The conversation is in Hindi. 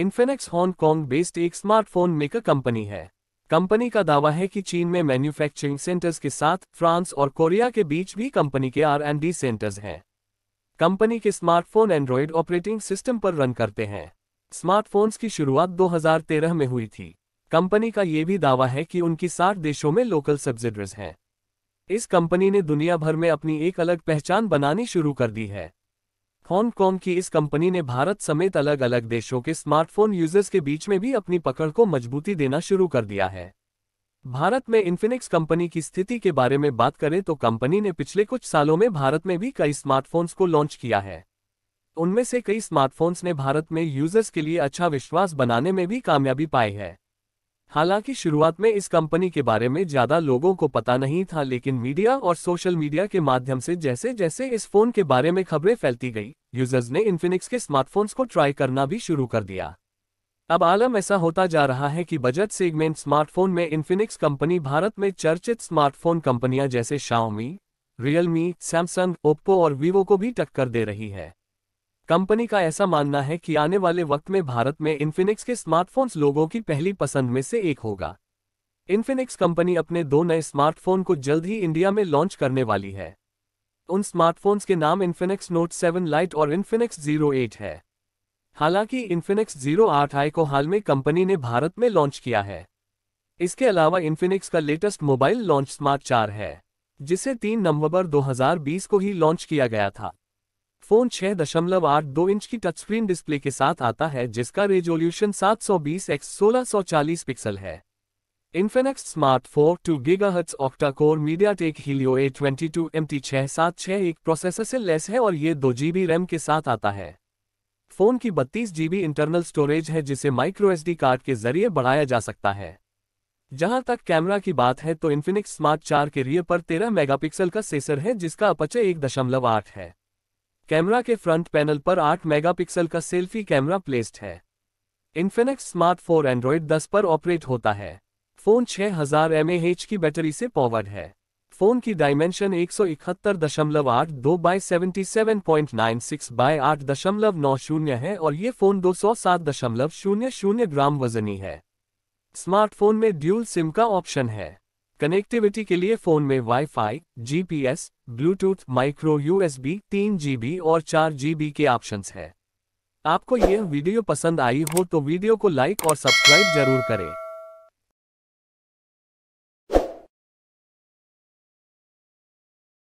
इन्फेनेक्स हॉन्गकॉन्ग बेस्ड एक स्मार्टफोन मेकर कंपनी है कंपनी का दावा है कि चीन में मैन्युफैक्चरिंग सेंटर्स के साथ फ्रांस और कोरिया के बीच भी कंपनी के आर एंड डी सेंटर्स हैं कंपनी के स्मार्टफोन एंड्रॉयड ऑपरेटिंग सिस्टम पर रन करते हैं स्मार्टफोन्स की शुरुआत 2013 में हुई थी कंपनी का ये भी दावा है कि उनकी साठ देशों में लोकल सब्सिडरीज हैं इस कंपनी ने दुनिया भर में अपनी एक अलग पहचान बनानी शुरू कर दी है हॉन्गकॉन्ग की इस कंपनी ने भारत समेत अलग अलग देशों के स्मार्टफोन यूजर्स के बीच में भी अपनी पकड़ को मजबूती देना शुरू कर दिया है भारत में इन्फिनिक्स कंपनी की स्थिति के बारे में बात करें तो कंपनी ने पिछले कुछ सालों में भारत में भी कई स्मार्टफोन्स को लॉन्च किया है उनमें से कई स्मार्टफोन्स ने भारत में यूजर्स के लिए अच्छा विश्वास बनाने में भी कामयाबी पाई है हालांकि शुरुआत में इस कंपनी के बारे में ज्यादा लोगों को पता नहीं था लेकिन मीडिया और सोशल मीडिया के माध्यम से जैसे जैसे इस फोन के बारे में खबरें फैलती गई यूजर्स ने इन्फिनिक्स के स्मार्टफोन्स को ट्राई करना भी शुरू कर दिया अब आलम ऐसा होता जा रहा है कि बजट सेगमेंट स्मार्टफोन में इन्फिनिक्स कंपनी भारत में चर्चित स्मार्टफोन कंपनियां जैसे शाओमी रियलमी सैमसंग ओप्पो और वीवो को भी टक्कर दे रही है कंपनी का ऐसा मानना है कि आने वाले वक्त में भारत में इन्फिनिक्स के स्मार्टफोन्स लोगों की पहली पसंद में से एक होगा इन्फिनिक्स कंपनी अपने दो नए स्मार्टफोन को जल्द ही इंडिया में लॉन्च करने वाली है उन स्मार्टफोन्स के नाम इन्फिनिक्स नोट 7 लाइट और इन्फिनिक्स 08 है हालांकि इन्फिनिक्स आठ आई को हाल में कंपनी ने भारत में लॉन्च किया है इसके अलावा इन्फिनिक्स का लेटेस्ट मोबाइल लॉन्च स्मार्ट चार है जिसे 3 नवंबर 2020 को ही लॉन्च किया गया था फोन 6.82 इंच की टच स्क्रीन डिस्प्ले के साथ आता है जिसका रेजोल्यूशन 720 एक्स 1640 पिक्सल है Infinix smart four two gigahertz octa core MediaTek Helio A twenty two M T छः सात छः एक प्रोसेसर से लेस है और ये दो जी रैम के साथ आता है फ़ोन की बत्तीस जी इंटरनल स्टोरेज है जिसे माइक्रो डी कार्ड के जरिए बढ़ाया जा सकता है जहां तक कैमरा की बात है तो इन्फिनिक्स स्मार्ट चार के रियर पर 13 मेगापिक्सल का सेसर है जिसका अपचय एक दशमलव आठ है कैमरा के फ्रंट पैनल पर 8 मेगापिक्सल का सेल्फी कैमरा प्लेस्ड है इन्फिनिक्स स्मार्ट फोर एंड्रॉयड दस पर ऑपरेट होता है फोन 6000 हजार की बैटरी से पावर्ड है फोन की डायमेंशन एक सौ इकहत्तर दशमलव आठ दो by seventy seven point nine six by आठ दशमलव नौ शून्य है और ये फोन दो सौ सात दशमलव शून्य शून्य ग्राम वजनी है स्मार्टफोन में ड्यूल सिम का ऑप्शन है कनेक्टिविटी के लिए फोन में WiFi, GPS, Bluetooth micro USB तीन जीबी और चार जीबी के ऑप्शंस हैं आपको यह वीडियो पसंद आई हो तो वीडियो को लाइक और सब्सक्राइब जरूर करें